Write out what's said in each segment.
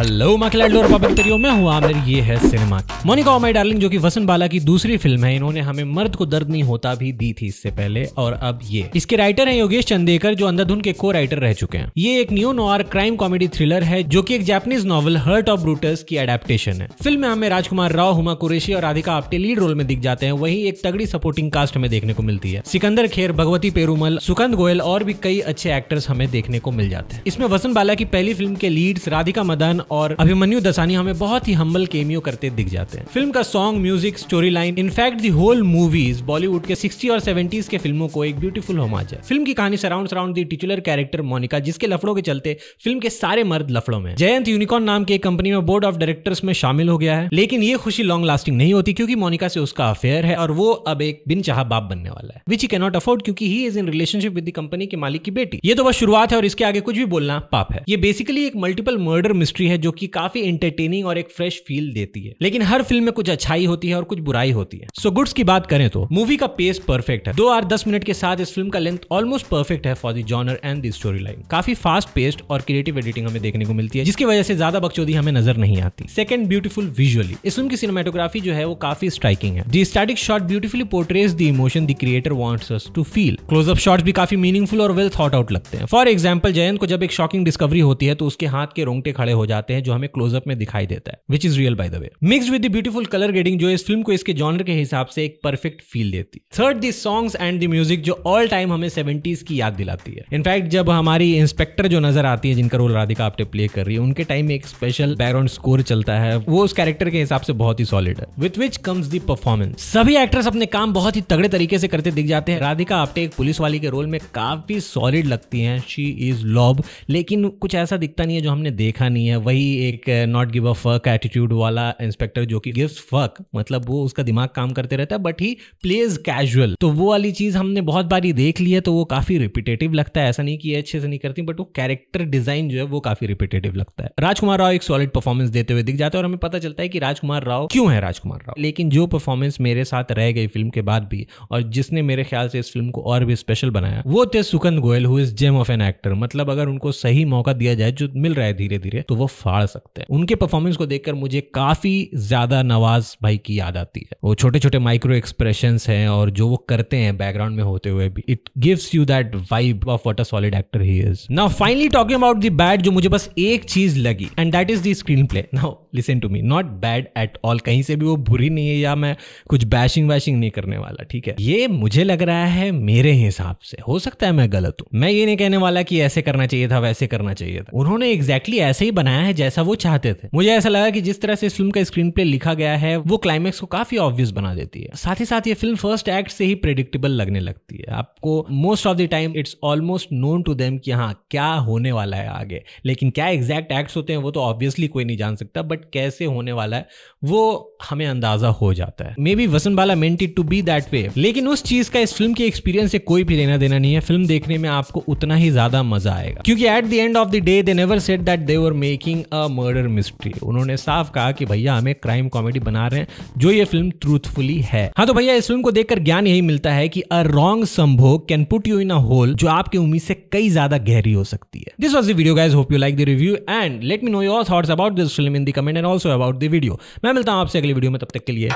hello माकिलाडो और पाबंतरियो मैं हूँ आमिर ये है सिनेमा मोनिका ओमाई डार्लिंग जो कि वसंत बाला की दूसरी फिल्म है इन्होंने हमें मर्द को दर्द नहीं होता भी दी थी इससे पहले और अब ये इसके राइटर हैं योगेश चंदेकर जो अंधाधुन के को राइटर रह चुके हैं ये एक neo noir crime comedy thriller है जो की एक Japanese novel heart of Brutus की एडेप्टेशन है फिल्म में हमें राजकुमार राव हुमा कुरेशी और राधिका आपके लीड रोल में दिख जाते हैं वही एक तगड़ी सपोर्टिंग कास्ट हमें देखने को मिलती है सिकंदर खेर भगवती पेरूमल सुकंद गोयल और भी कई अच्छे एक्टर्स हमें देखने को मिल जाते हैं इसमें वसंत बाला की पहली फिल्म के लीड्स राधिका मदन और अभिमन्यु दसानी हमें बहुत ही हम्बल केमियो करते दिख जाते हैं फिल्म का song music story line in fact the whole movies Bollywood के सिक्सटी और सेवेंटीज के फिल्मों को एक ब्यूटीफुल होमाज है फिल्म की कहानी surround surround the titular character Monica जिसके लफड़ों के चलते फिल्म के सारे मर्द लफड़ों में जयंत यूनिकॉर्न नाम की एक कंपनी में बोर्ड ऑफ डायरेक्टर्स में शामिल हो गया है लेकिन ये खुशी लॉन्ग लास्टिंग नहीं होती क्योंकि मोनिका से उसका अफेयर है और वो अब एक बिन चाह बाप बनने वाला है विच ही कैनॉट अफोर्ड क्योंकि he is in relationship with company के मालिक की बेटी ये तो बस शुरुआत है और इसके आगे कुछ भी बोलना पाप है ये बेसिकली एक मल्टीपल मर्डर मिस्ट्री है जो कि काफी इंटरटेनिंग और एक फ्रेश फील देती है लेकिन हर फिल्म में कुछ अच्छाई होती है और कुछ बुराई होती है सो so, गुड्स की बात करें तो मूवी का पेस परफेक्ट है दो आर दस मिनट के साथ इस फिल्म का लेंथ ऑलमोस्ट परफेक्ट है for the genre and the story line काफी फास्ट पेस्ड और क्रिएटिव एडिटिंग हमें देखने को मिलती है जिसकी वजह से ज्यादा बकचौदी हमें नजर नहीं आती सेकंड ब्यूटीफुल विजुअली इस फिल्म की सिनेमाटोग्राफी जो है वो काफी स्ट्राइकिंग है the static shot beautifully portrays the emotion the creator wants to feel close up shots भी काफी मीनिंगफुल और वेल थॉट आउट लगते हैं फॉर एग्जाम्पल जयंत को जब एक शॉकिंग डिस्कवरी होती है तो उसके हाथ के रोंगटे खड़े हो जाते जाते हैं जो हमें क्लोजअप में दिखाई देता है which is real by the way mixed with the beautiful colour grading जो इस फिल्म को इसके जॉनर के हिसाब से एक परफेक्ट फील देती है third the songs and the music जो ऑल टाइम हमें सेवेंटीज की याद दिलाती है इनफैक्ट जब हमारी इंस्पेक्टर जो नजर आती है जिनका रोल राधिका आपने प्ले कर रही है उनके टाइम में एक स्पेशल बैकग्राउंड स्कोर चलता है वो उस कैरेक्टर के हिसाब से बहुत ही सॉलिड है with which comes the performance सभी एक्टर्स अपने काम बहुत ही तगड़े तरीके से करते दिख जाते हैं राधिका आपटे एक पुलिस वाली के रोल में काफी सॉलिड लगती हैं शी इज लॉब लेकिन कुछ ऐसा दिखता नहीं है जो हमने देखा नहीं है वही एक not give a fuck attitude वाला इंस्पेक्टर जो कि गिव्स फक मतलब वो उसका दिमाग काम करते रहता है बट ही प्लेज कैजुअल तो वो वाली चीज हमने बहुत बार ही देख ली है तो वो काफी रिपीटेटिव लगता है ऐसा नहीं कि अच्छे से नहीं करती बट वो कैरेक्टर डिजाइन जो है वो काफी रिपीटेटिव लगता है राजकुमार राव एक सॉलिड परफॉर्मेंस देते हुए दिख जाते हैं और हमें पता चलता है कि राजकुमार राव क्यों है राजकुमार राव लेकिन जो परफॉर्मेंस मेरे साथ रह गई फिल्म के बाद भी और जिसने मेरे ख्याल से इस फिल्म को और भी स्पेशल बनाया वो थे Sukant Goyal who is gem of an actor मतलब अगर उनको सही मौका दिया जाए जो मिल रहा है धीरे धीरे तो वो फाड़ सकते हैं उनके परफॉर्मेंस को देखकर मुझे काफ़ी ज़्यादा नवाज भाई की याद आती है वो छोटे छोटे माइक्रो एक्सप्रेशन हैं और जो वो करते हैं बैकग्राउंड में होते हुए भी it gives you that vibe of what a solid actor he is now finally talking about the bad जो मुझे बस एक चीज लगी and that is the screenplay now listen to me not bad at all कहीं से भी वो बुरी नहीं है या मैं कुछ बैशिंग वैशिंग नहीं करने वाला ठीक है ये मुझे लग रहा है मेरे हिसाब से हो सकता है मैं गलत हूं मैं ये नहीं कहने वाला कि ऐसे करना चाहिए था वैसे करना चाहिए था उन्होंने एग्जैक्टली exactly ऐसे ही बनाया है जैसा वो चाहते थे मुझे ऐसा लगा कि जिस तरह से इस फिल्म का स्क्रीन प्ले लिखा गया है वो क्लाइमैक्स को काफी ऑब्वियस बना देती है साथ ही साथ ये फिल्म फर्स्ट एक्ट से ही प्रेडिक्टेबल लगने लगती है आपको most of the time it's almost known to them कि हाँ क्या होने वाला है आगे लेकिन क्या एग्जैक्ट एक्ट्स होते हैं वो तो ऑब्वियसली कोई नहीं जान सकता बट बट कैसे होने वाला है वो हमें अंदाजा हो जाता है maybe Vasan Bala meant to be that way लेकिन उस चीज का इस फिल्म के एक्सपीरियंस से कोई भी लेना देना नहीं है फिल्म देखने में आपको उतना ही ज्यादा मजा आएगा क्योंकि at the end of the day they never said that they were making a murder mystery उन्होंने साफ कहा कि भैया हमें क्राइम कॉमेडी बना रहे हैं जो ये फिल्म ट्रूथफुली है हाँ तो भैया इस फिल्म को देखकर ज्ञान यही मिलता है कि अ रॉन्ग संभोग can put you in a hole जो आपके उम्मीद से कई ज्यादा गहरी हो सकती है this was the video guys hope you like the review and let me know your thoughts about this film in the comment comment and also about the video मैं मिलता हूँ आपसे अगली वीडियो में तब तक के लिए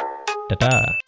टाटा